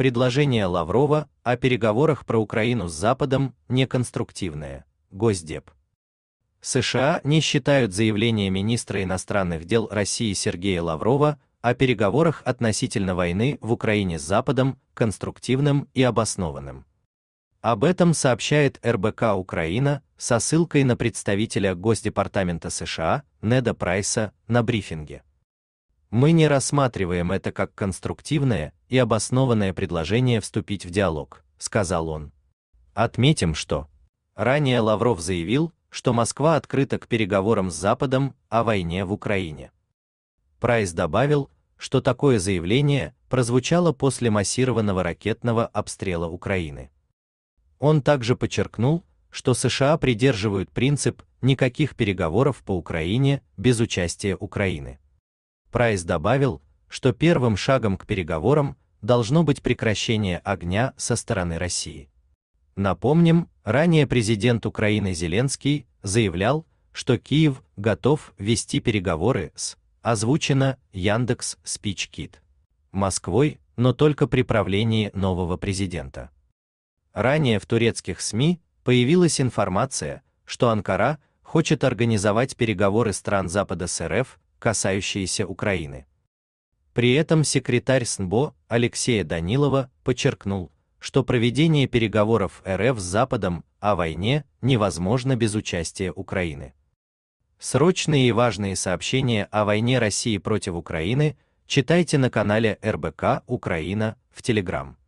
Предложение Лаврова о переговорах про Украину с Западом неконструктивное. Госдеп. США не считают заявление министра иностранных дел России Сергея Лаврова о переговорах относительно войны в Украине с Западом конструктивным и обоснованным. Об этом сообщает РБК Украина со ссылкой на представителя Госдепартамента США Неда Прайса на брифинге. Мы не рассматриваем это как конструктивное и обоснованное предложение вступить в диалог, сказал он. Отметим, что ранее Лавров заявил, что Москва открыта к переговорам с Западом о войне в Украине. Прайс добавил, что такое заявление прозвучало после массированного ракетного обстрела Украины. Он также подчеркнул, что США придерживают принцип никаких переговоров по Украине без участия Украины. Прайс добавил, что первым шагом к переговорам должно быть прекращение огня со стороны России. Напомним, ранее президент Украины Зеленский заявлял, что Киев готов вести переговоры с, озвучено Яндекс Спичкит, Москвой, но только при правлении нового президента. Ранее в турецких СМИ появилась информация, что Анкара хочет организовать переговоры стран Запада с РФ касающиеся Украины. При этом секретарь СНБО Алексея Данилова подчеркнул, что проведение переговоров РФ с Западом о войне невозможно без участия Украины. Срочные и важные сообщения о войне России против Украины читайте на канале РБК Украина в Телеграм.